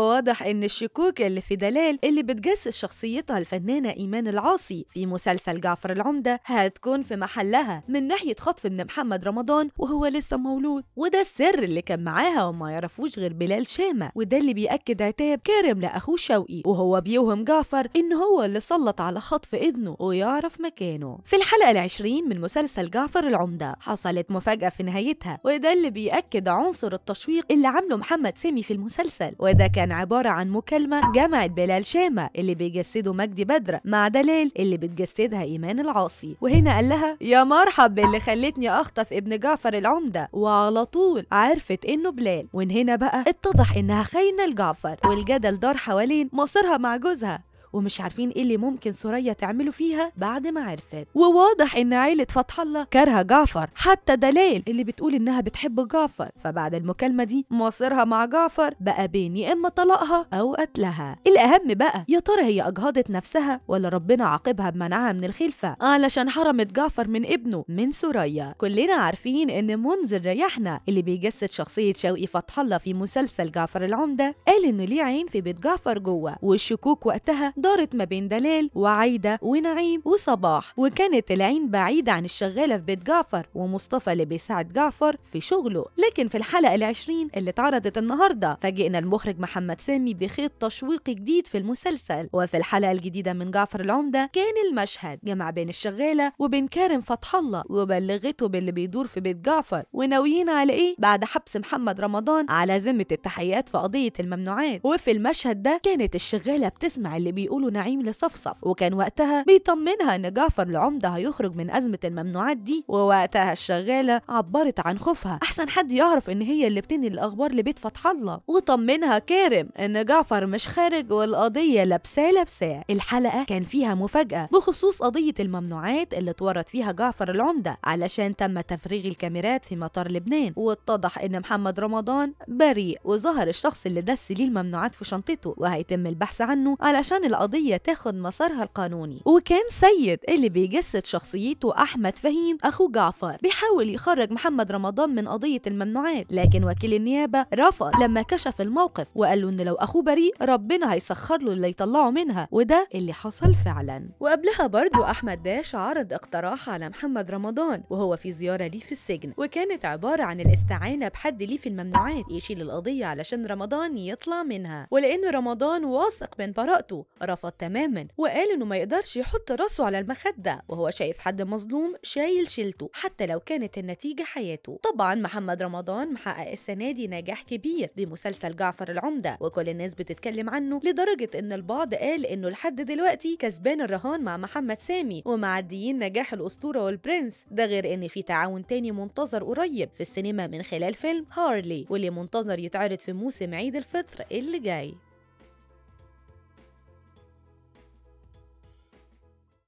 واضح إن الشكوك اللي في دلال اللي بتجسس شخصيتها الفنانة إيمان العاصي في مسلسل جعفر العمدة هتكون في محلها من ناحية خطف ابن محمد رمضان وهو لسه مولود وده السر اللي كان معاها وما يعرفوش غير بلال شامة وده اللي بيأكد عتاب كارم لأخوه شوقي وهو بيوهم جعفر إن هو اللي سلط على خطف ابنه ويعرف مكانه في الحلقة العشرين من مسلسل جعفر العمدة حصلت مفاجأة في نهايتها وده اللي بيأكد عنصر التشويق اللي عامله محمد سامي في المسلسل وده كان كان عبارة عن مكالمة جمعت بلال شامة اللي بيجسده مجدي بدر مع دلال اللي بتجسدها إيمان العاصي وهنا قال لها يا مرحب باللي خلتني أخطف ابن جعفر العمدة وعلى طول عرفت إنه بلال ومن هنا بقى اتضح إنها خاينة لجعفر والجدل دار حوالين مصيرها مع جوزها ومش عارفين ايه اللي ممكن ثريا تعمله فيها بعد ما عرفت وواضح ان عيله فتح الله كارهه جعفر حتى دلال اللي بتقول انها بتحب جعفر فبعد المكالمه دي مصيرها مع جعفر بقى بين يا اما طلاقها او قتلها الاهم بقى يا ترى هي اجهضت نفسها ولا ربنا عاقبها بمنعها من الخلفه علشان حرمت جعفر من ابنه من ثريا كلنا عارفين ان منذر ريحنا اللي بيجسد شخصيه شوقي فتح الله في مسلسل جعفر العمده قال انه ليه عين في بيت جعفر جوه والشكوك وقتها دارت ما بين دلال وعايدة ونعيم وصباح وكانت العين بعيدة عن الشغالة في بيت جعفر ومصطفى اللي بيساعد جعفر في شغله لكن في الحلقة العشرين اللي اتعرضت النهاردة فاجئنا المخرج محمد سامي بخيط تشويقي جديد في المسلسل وفي الحلقة الجديدة من جعفر العمدة كان المشهد جمع بين الشغالة وبين كارم فتح الله وبلغته باللي بيدور في بيت جعفر وناويين على ايه بعد حبس محمد رمضان على ذمة التحقيقات في قضية الممنوعات وفي المشهد ده كانت الشغالة بتسمع اللي بيقول بيقولوا نعيم لصفصف وكان وقتها بيطمنها ان جعفر العمده هيخرج من ازمه الممنوعات دي ووقتها الشغاله عبرت عن خوفها احسن حد يعرف ان هي اللي بتنقل الاخبار لبيت فتح الله وطمنها كارم ان جعفر مش خارج والقضيه لابساه لابساه الحلقه كان فيها مفاجاه بخصوص قضيه الممنوعات اللي اتورط فيها جعفر العمده علشان تم تفريغ الكاميرات في مطار لبنان واتضح ان محمد رمضان بريء وظهر الشخص اللي دس ليه الممنوعات في شنطته وهيتم البحث عنه علشان القضية تاخد مسارها القانوني وكان سيد اللي بيجسد شخصيته أحمد فهيم أخو جعفر بيحاول يخرج محمد رمضان من قضية الممنوعات لكن وكيل النيابة رفض لما كشف الموقف وقال له إن لو أخوه بريء ربنا هيسخر له اللي يطلعه منها وده اللي حصل فعلا وقبلها برضو أحمد داش عرض اقتراح على محمد رمضان وهو في زيارة ليه في السجن وكانت عبارة عن الاستعانة بحد ليه في الممنوعات يشيل القضية علشان رمضان يطلع منها ولأن رمضان واثق من براءته رفض تماما وقال انه ما يقدرش يحط راسه على المخدة وهو شايف حد مظلوم شايل شيلته حتى لو كانت النتيجة حياته طبعا محمد رمضان محقق السنة دي نجاح كبير بمسلسل جعفر العمدة وكل الناس بتتكلم عنه لدرجة ان البعض قال انه لحد دلوقتي كسبان الرهان مع محمد سامي ومعديين نجاح الأسطورة والبرنس ده غير ان في تعاون تاني منتظر قريب في السينما من خلال فيلم هارلي واللي منتظر يتعرض في موسم عيد الفطر اللي جاي